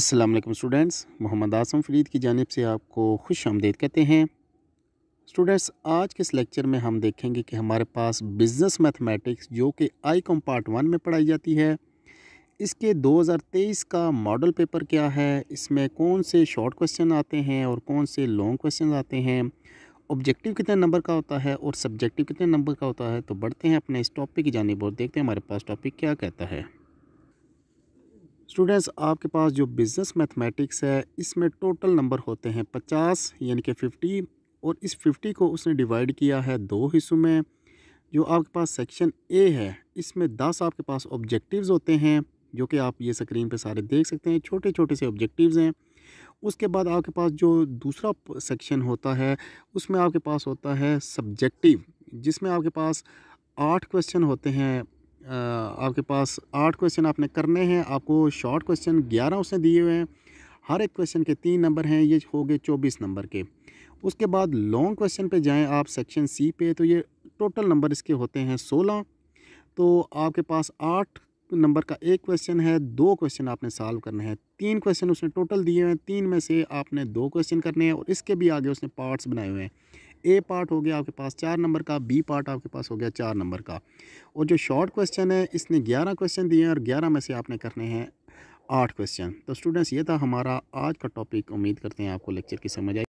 Aslam students Mohammad Asam Farid की जानब से आपको खुश आमदेद कहते हैं स्टूडेंट्स आज के इस लेक्चर में हम देखेंगे कि हमारे पास बिज़नेस मैथमेटिक्स जो कि आई कॉम पार्ट वन में पढ़ाई जाती है इसके 2023 का मॉडल पेपर क्या है इसमें कौन से शॉर्ट क्वेश्चन आते हैं और कौन से लॉन्ग क्वेश्चन आते हैं ऑब्जेक्टिव कितने नंबर का होता है और सब्जेक्टिव कितने नंबर का होता है तो बढ़ते हैं अपने इस टॉपिक की जानब और देखते हैं हमारे पास टॉपिक क्या कहता है स्टूडेंट्स आपके पास जो बिज़नेस मैथमेटिक्स है इसमें टोटल नंबर होते हैं पचास यानी कि फिफ्टी और इस फिफ्टी को उसने डिवाइड किया है दो हिस्सों में जो आपके पास सेक्शन ए है इसमें दस आपके पास ऑब्जेक्टिव्स होते हैं जो कि आप ये स्क्रीन पे सारे देख सकते हैं छोटे छोटे से ऑब्जेक्टिव्स हैं उसके बाद आपके पास जो दूसरा सेक्शन होता है उसमें आपके पास होता है सब्जेक्टिव जिसमें आपके पास आठ क्वेश्चन होते हैं आपके पास आठ क्वेश्चन आपने करने हैं आपको शॉर्ट क्वेश्चन ग्यारह उसने दिए हुए हैं हर एक क्वेश्चन के तीन नंबर हैं ये हो गए चौबीस नंबर के उसके बाद लॉन्ग क्वेश्चन पे जाएं आप सेक्शन सी पे तो ये टोटल नंबर इसके होते हैं सोलह तो आपके पास आठ नंबर का एक क्वेश्चन है दो क्वेश्चन आपने सॉल्व करने हैं तीन क्वेश्चन उसने टोटल दिए हुए हैं तीन में से आपने दो क्वेश्चन करने हैं और इसके भी आगे उसने पार्ट्स बनाए हुए हैं ए पार्ट हो गया आपके पास चार नंबर का बी पार्ट आपके पास हो गया चार नंबर का और जो शॉर्ट क्वेश्चन है इसने ग्यारह क्वेश्चन दिए हैं और ग्यारह में से आपने करने हैं आठ क्वेश्चन तो स्टूडेंट्स ये था हमारा आज का टॉपिक उम्मीद करते हैं आपको लेक्चर की समझ आई